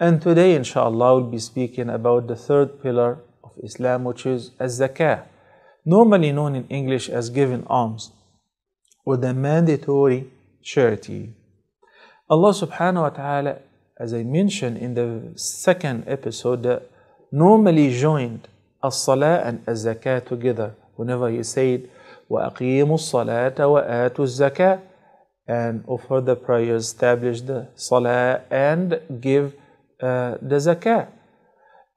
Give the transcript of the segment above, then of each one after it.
And today, inshallah, we'll be speaking about the third pillar of Islam, which is az-zakah, normally known in English as giving alms or the mandatory charity. Allah subhanahu wa ta'ala, as I mentioned in the second episode, uh, normally joined as-salah and as-zakah together. Whenever he said, وَأَقِيمُوا الصَّلَاةَ وَآتُوا الزَّكَاةَ and offer the prayers, establish the salah, and give uh, the zakah.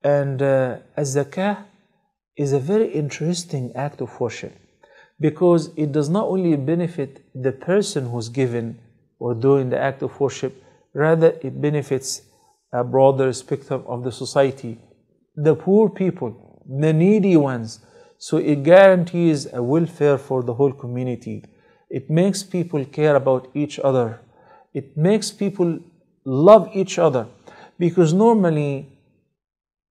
And uh, zakah is a very interesting act of worship because it does not only benefit the person who's given or doing the act of worship, rather, it benefits a broader spectrum of the society, the poor people, the needy ones. So it guarantees a welfare for the whole community. It makes people care about each other. It makes people love each other. Because normally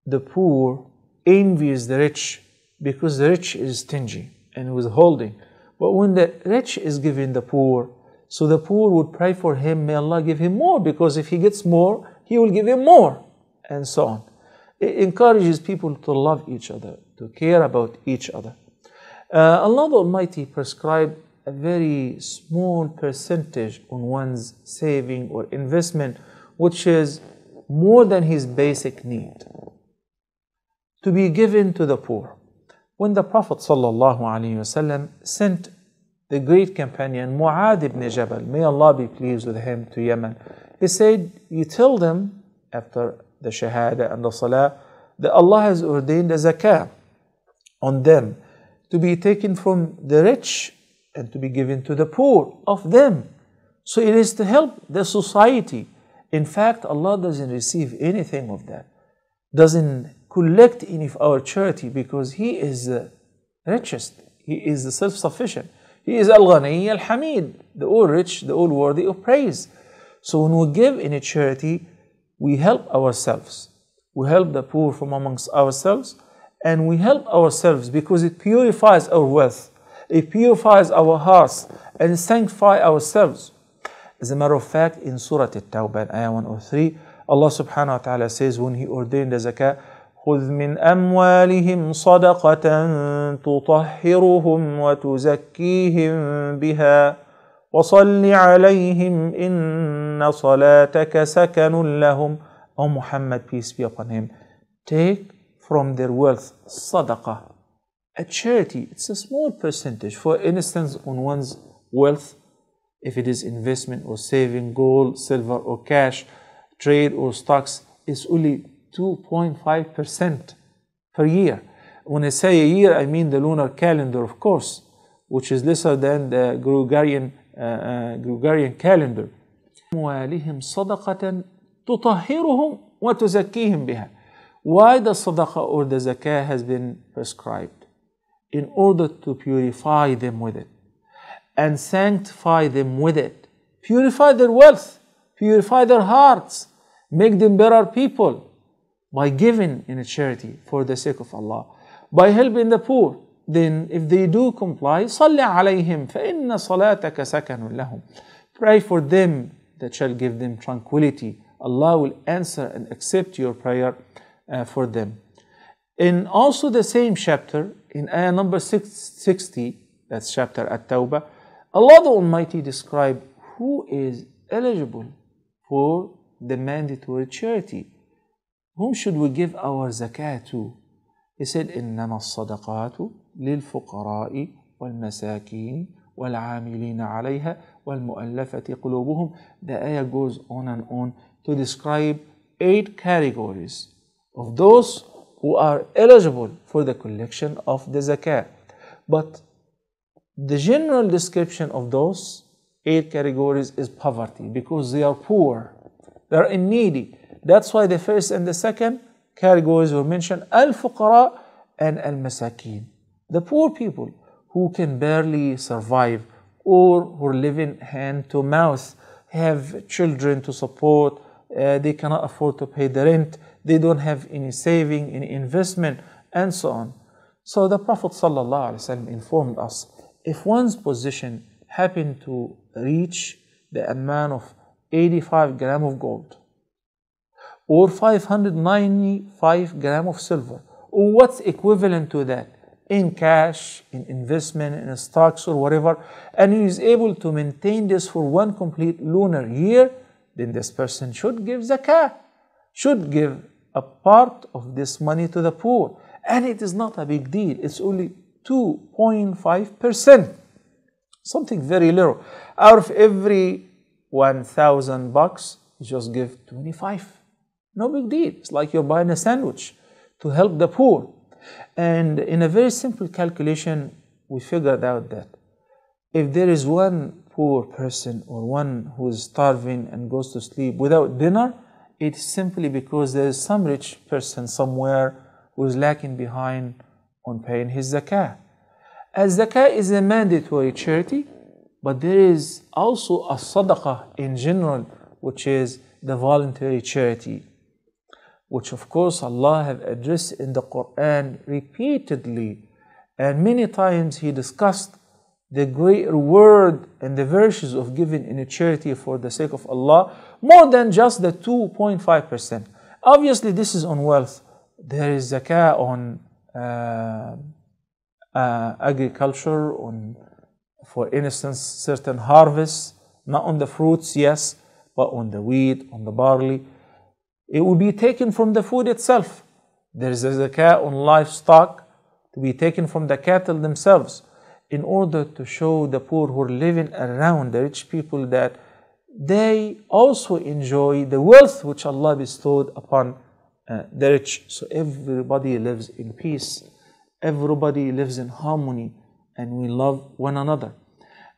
the poor envies the rich because the rich is stingy and withholding. But when the rich is giving the poor, so the poor would pray for him, may Allah give him more, because if he gets more, he will give him more, and so on. It encourages people to love each other, to care about each other. Uh, Allah the Almighty prescribed a very small percentage on one's saving or investment, which is more than his basic need, to be given to the poor. When the Prophet ﷺ sent the great companion Mu'adh ibn Jabal, may Allah be pleased with him, to Yemen, he said, You tell them after the Shahada and the Salah that Allah has ordained a zakah on them to be taken from the rich and to be given to the poor of them. So it is to help the society. In fact, Allah doesn't receive anything of that, doesn't collect any of our charity because He is the richest, He is the self sufficient, He is Al Ghani Al Hamid, the all rich, the all worthy of praise. So when we give any charity, we help ourselves. We help the poor from amongst ourselves and we help ourselves because it purifies our wealth. It purifies our hearts and sanctify ourselves. As a matter of fact, in Surah At-Tawbah, Ayah 103, Allah subhanahu wa ta'ala says when He ordained the zakah, خذ من أموالهم صدقة تطهرهم وتزكيهم بها وصل عليهم إن صلاتك سكن لهم O Muhammad, peace be upon him, take from their wealth صدقة a charity, it's a small percentage. For instance, on one's wealth, if it is investment or saving, gold, silver, or cash, trade or stocks, is only 2.5% per year. When I say a year, I mean the lunar calendar, of course, which is lesser than the Gregorian, uh, uh, Gregorian calendar. صدقة تطهرهم وتزكيهم بها. Why the sadaqah or the zakah has been prescribed? in order to purify them with it and sanctify them with it. Purify their wealth, purify their hearts, make them better people by giving in a charity for the sake of Allah, by helping the poor. Then, if they do comply, صلي عليهم فإن صلاتك سكن لهم. Pray for them that shall give them tranquility. Allah will answer and accept your prayer uh, for them. In also the same chapter, in ayah number 60, that's chapter At-Tawbah, Allah the Almighty described who is eligible for the mandatory charity. Whom should we give our zakat to? He said, إنما الصدقات للفقراء والمساكين والعاملين عليها والمؤلفة قلوبهم. The ayah goes on and on to describe eight categories of those who are eligible for the collection of the zakat. But the general description of those eight categories is poverty because they are poor, they are in needy. That's why the first and the second categories were mentioned al-fuqara and al-masakin. The poor people who can barely survive or who are living hand to mouth, have children to support, uh, they cannot afford to pay the rent, they don't have any saving, any investment, and so on. So the Prophet ﷺ informed us if one's position happened to reach the amount of 85 gram of gold or 595 gram of silver or what's equivalent to that in cash, in investment, in stocks or whatever, and he is able to maintain this for one complete lunar year, then this person should give zakah, should give a part of this money to the poor. And it is not a big deal. It's only 2.5%. Something very little. Out of every 1,000 bucks, you just give 25. No big deal. It's like you're buying a sandwich to help the poor. And in a very simple calculation, we figured out that if there is one poor person or one who is starving and goes to sleep without dinner, it's simply because there is some rich person somewhere who is lacking behind on paying his zakah. As zakah is a mandatory charity, but there is also a sadaqah in general, which is the voluntary charity, which of course Allah have addressed in the Quran repeatedly, and many times He discussed the great reward and the virtues of giving in a charity for the sake of Allah, more than just the 2.5%. Obviously, this is on wealth. There is zakah on uh, uh, agriculture, on, for instance, certain harvests, not on the fruits, yes, but on the wheat, on the barley. It will be taken from the food itself. There is a zakah on livestock to be taken from the cattle themselves in order to show the poor who are living around the rich people that they also enjoy the wealth which Allah bestowed upon uh, the rich. So everybody lives in peace, everybody lives in harmony, and we love one another.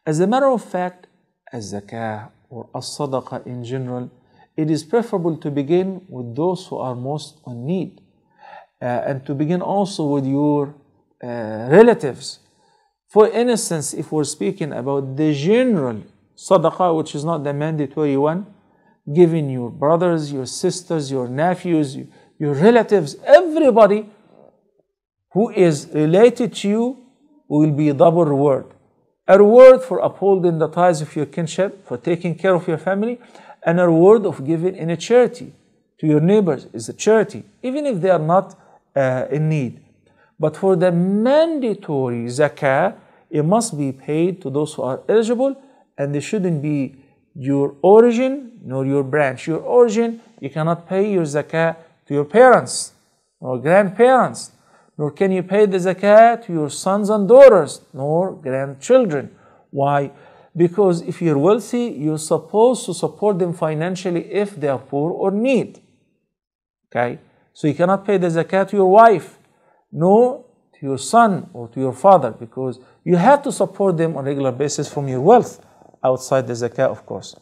As a matter of fact, as zakah or as sadaqah in general, it is preferable to begin with those who are most in need uh, and to begin also with your uh, relatives. For instance, if we're speaking about the general sadaqah, which is not the mandatory one, giving your brothers, your sisters, your nephews, your relatives, everybody who is related to you will be double reward. A reward for upholding the ties of your kinship, for taking care of your family, and a reward of giving in a charity to your neighbors is a charity, even if they are not uh, in need. But for the mandatory zakah, it must be paid to those who are eligible and they shouldn't be your origin nor your branch. Your origin, you cannot pay your zakah to your parents or grandparents, nor can you pay the zakah to your sons and daughters, nor grandchildren. Why? Because if you're wealthy, you're supposed to support them financially if they are poor or need. Okay? So you cannot pay the zakat to your wife, nor to your son or to your father, because you have to support them on a regular basis from your wealth outside the zakah, of course.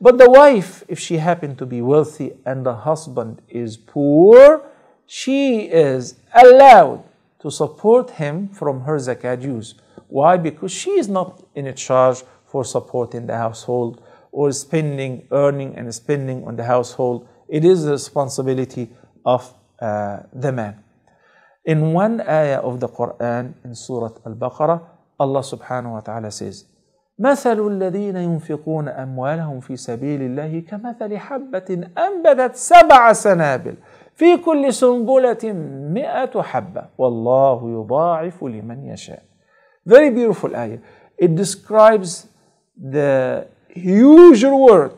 But the wife, if she happened to be wealthy and the husband is poor, she is allowed to support him from her zakah dues. Why? Because she is not in charge for supporting the household or spending, earning and spending on the household. It is the responsibility of uh, the man. In one ayah of the Quran, in Surah Al Baqarah, Allah subhanahu wa ta'ala says, مثل الذين ينفقون أموالهم في سبيل الله كمثل حبة أنبتت سبع سنابل في كل سنبلة مئة حبة والله يضاعف لمن يشاء. Very beautiful ayah. It describes the huge reward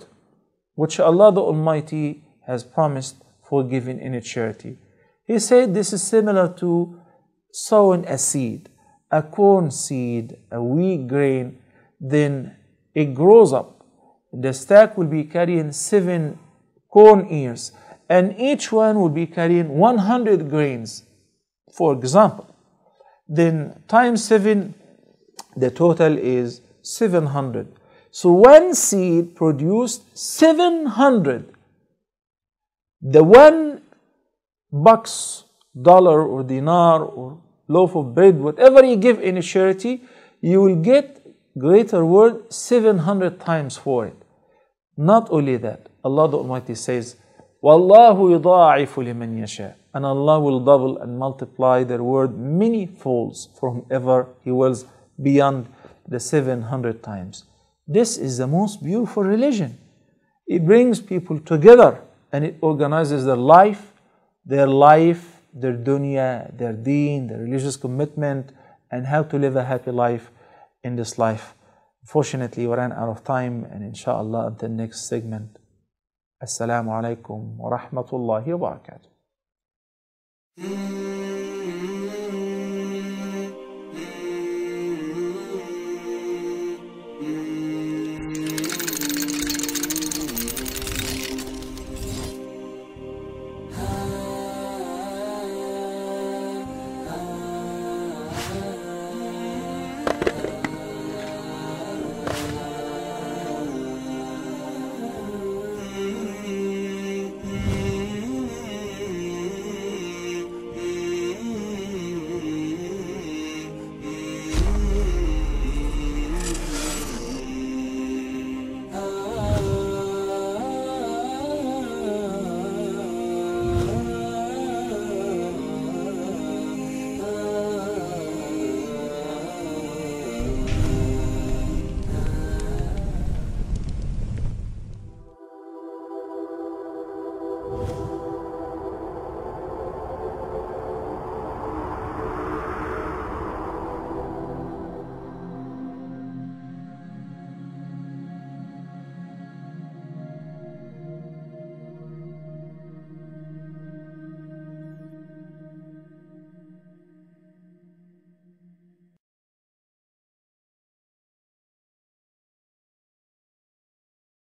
which Allah the Almighty has promised for giving in a charity. He said this is similar to sowing a seed, a corn seed, a wheat grain, then it grows up. The stack will be carrying seven corn ears, and each one will be carrying 100 grains, for example. Then times seven, the total is 700. So one seed produced 700. The one bucks, dollar, or dinar, or loaf of bread, whatever you give in a charity, you will get greater word 700 times for it. Not only that, Allah the Almighty says, وَاللَّهُ يُضَاعِفُ لِمَنْ يَشَاءُ And Allah will double and multiply their word many folds for whomever He wills beyond the 700 times. This is the most beautiful religion. It brings people together and it organizes their life, their life, their dunya, their deen, their religious commitment, and how to live a happy life in this life. Fortunately, we ran out of time, and inshallah, the next segment. Assalamu alaikum wa rahmatullahi wa barakatuh.